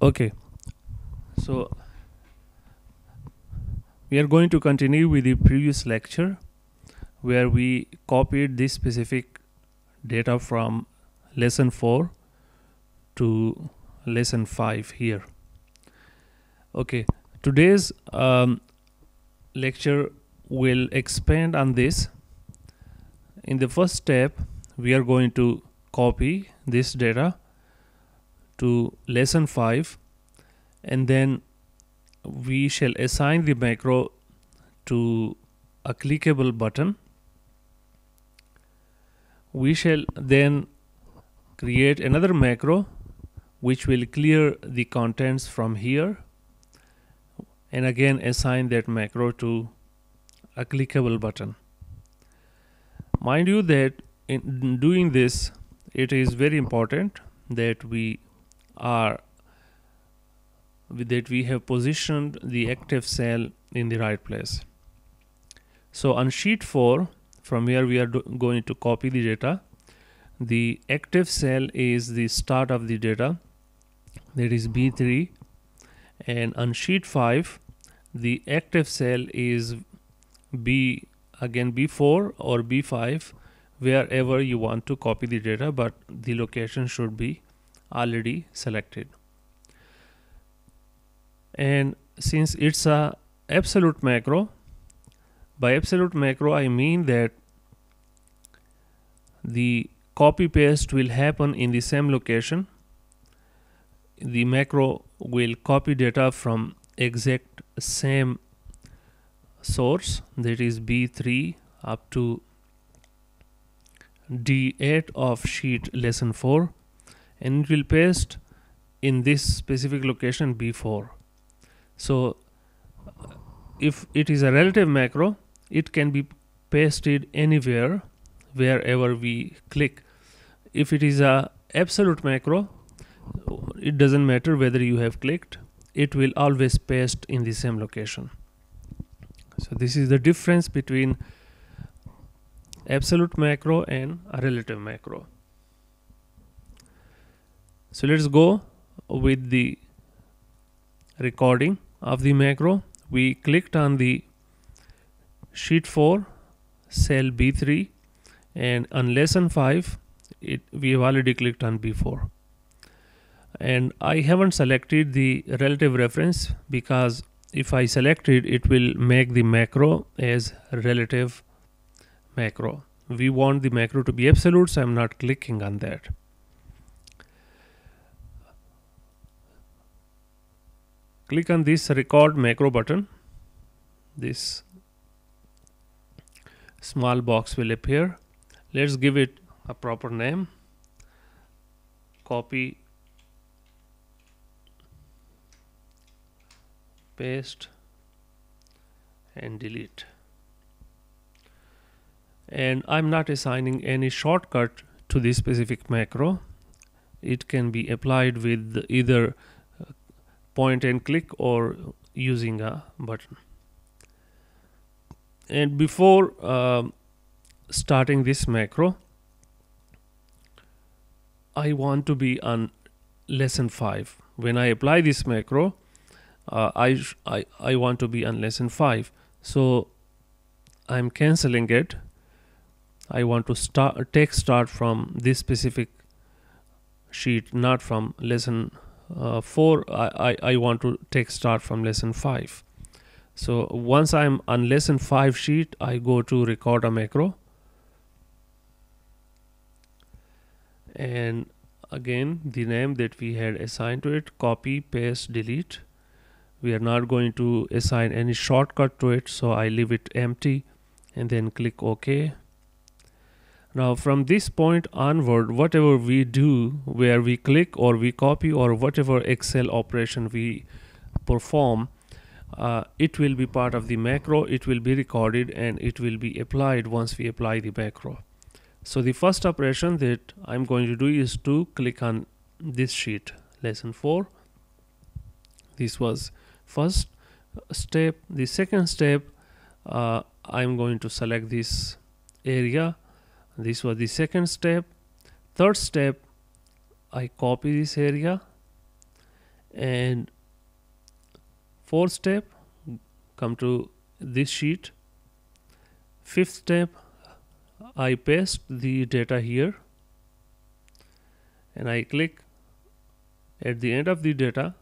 Okay, so we are going to continue with the previous lecture where we copied this specific data from lesson 4 to lesson 5 here. Okay, today's um, lecture will expand on this. In the first step, we are going to copy this data to lesson 5 and then we shall assign the macro to a clickable button we shall then create another macro which will clear the contents from here and again assign that macro to a clickable button mind you that in doing this it is very important that we are that we have positioned the active cell in the right place. So on sheet 4, from here we are going to copy the data. The active cell is the start of the data, that is B3. And on sheet 5, the active cell is B, again B4 or B5, wherever you want to copy the data, but the location should be already selected and since it's a absolute macro by absolute macro I mean that the copy paste will happen in the same location the macro will copy data from exact same source that is B3 up to D8 of sheet lesson 4 and it will paste in this specific location b4 so if it is a relative macro it can be pasted anywhere wherever we click if it is a absolute macro it doesn't matter whether you have clicked it will always paste in the same location so this is the difference between absolute macro and a relative macro so let's go with the recording of the macro. We clicked on the sheet 4 cell B3 and on lesson 5 it we have already clicked on B4 and I haven't selected the relative reference because if I select it it will make the macro as relative macro we want the macro to be absolute so I'm not clicking on that click on this record macro button this small box will appear let's give it a proper name copy paste and delete and I'm not assigning any shortcut to this specific macro it can be applied with either point and click or using a button and before uh, starting this macro I want to be on lesson 5 when I apply this macro uh, I, I, I want to be on lesson 5 so I'm canceling it I want to start take start from this specific sheet not from lesson uh, 4 I, I, I want to take start from lesson 5 so once I'm on lesson 5 sheet I go to record a macro and again the name that we had assigned to it copy paste delete we are not going to assign any shortcut to it so I leave it empty and then click OK now from this point onward, whatever we do, where we click or we copy or whatever Excel operation we perform, uh, it will be part of the macro, it will be recorded and it will be applied once we apply the macro. So the first operation that I'm going to do is to click on this sheet, lesson 4. This was first step. The second step, uh, I'm going to select this area this was the second step third step I copy this area and fourth step come to this sheet fifth step I paste the data here and I click at the end of the data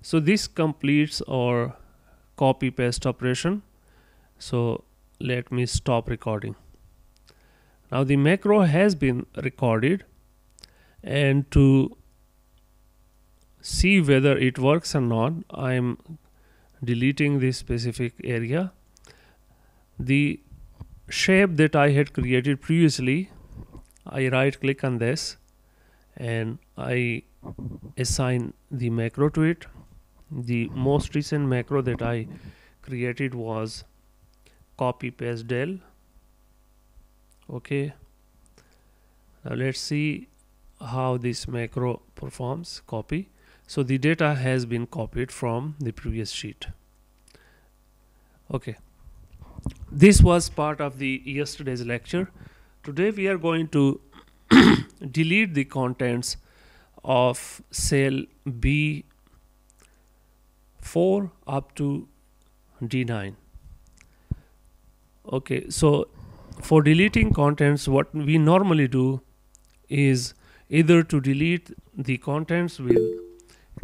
so this completes our copy paste operation so let me stop recording now the macro has been recorded and to see whether it works or not, I'm deleting this specific area. The shape that I had created previously, I right click on this and I assign the macro to it. The most recent macro that I created was copy paste del okay now let's see how this macro performs copy so the data has been copied from the previous sheet okay this was part of the yesterday's lecture today we are going to delete the contents of cell B4 up to D9 okay so for deleting contents what we normally do is either to delete the contents with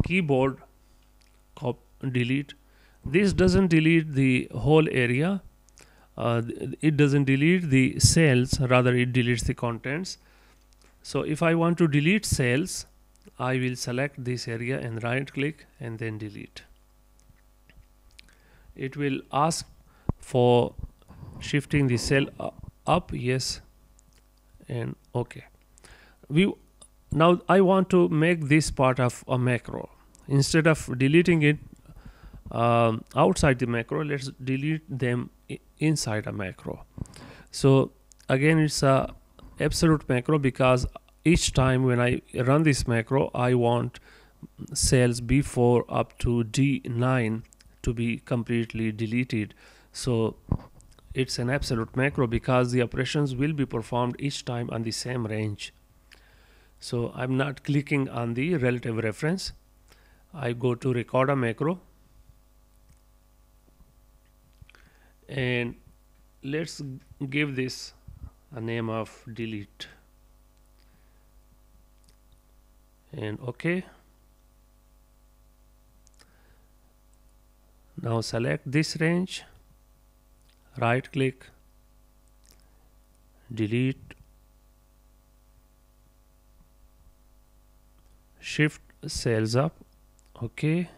keyboard delete this doesn't delete the whole area uh, it doesn't delete the cells rather it deletes the contents so if I want to delete cells I will select this area and right click and then delete it will ask for shifting the cell up uh, up yes and okay we now I want to make this part of a macro instead of deleting it um, outside the macro let's delete them inside a macro so again it's a absolute macro because each time when I run this macro I want cells B4 up to D9 to be completely deleted so it's an absolute macro because the operations will be performed each time on the same range. So I'm not clicking on the relative reference. I go to record a macro and let's give this a name of delete and OK. Now select this range right click delete shift cells up okay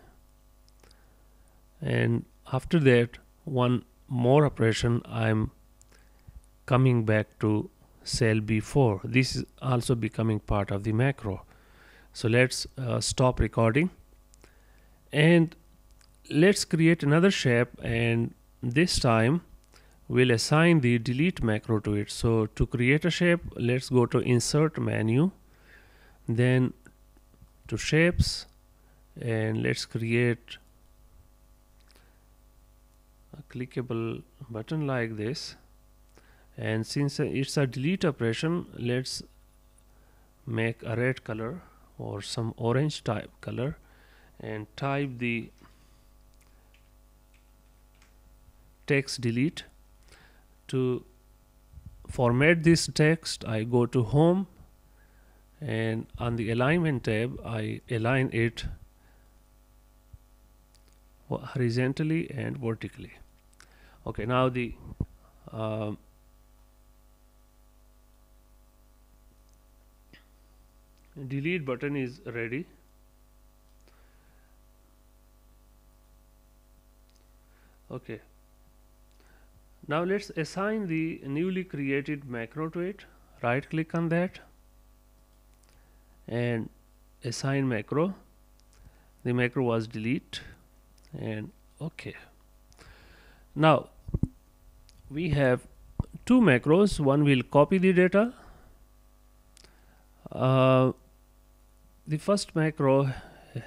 and after that one more operation I'm coming back to cell B4 this is also becoming part of the macro so let's uh, stop recording and let's create another shape and this time we'll assign the delete macro to it. So to create a shape, let's go to insert menu, then to shapes, and let's create a clickable button like this. And since it's a delete operation, let's make a red color or some orange type color and type the text delete to format this text I go to home and on the alignment tab I align it horizontally and vertically okay now the um, delete button is ready okay now let's assign the newly created macro to it. Right click on that and assign macro. The macro was delete and okay. Now we have two macros. One will copy the data. Uh, the first macro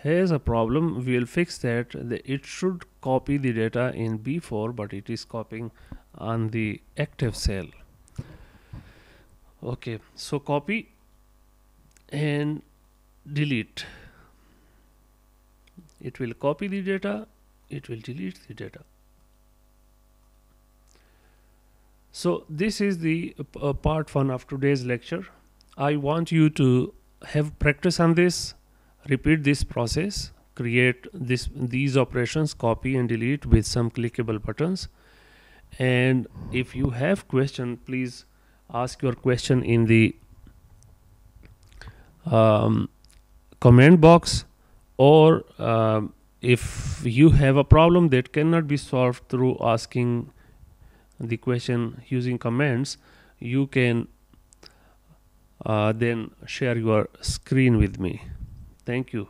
has a problem. We will fix that. The, it should copy the data in B4, but it is copying on the active cell okay so copy and delete it will copy the data it will delete the data so this is the uh, part one of today's lecture i want you to have practice on this repeat this process create this these operations copy and delete with some clickable buttons and if you have question please ask your question in the um, comment box or um, if you have a problem that cannot be solved through asking the question using comments you can uh, then share your screen with me thank you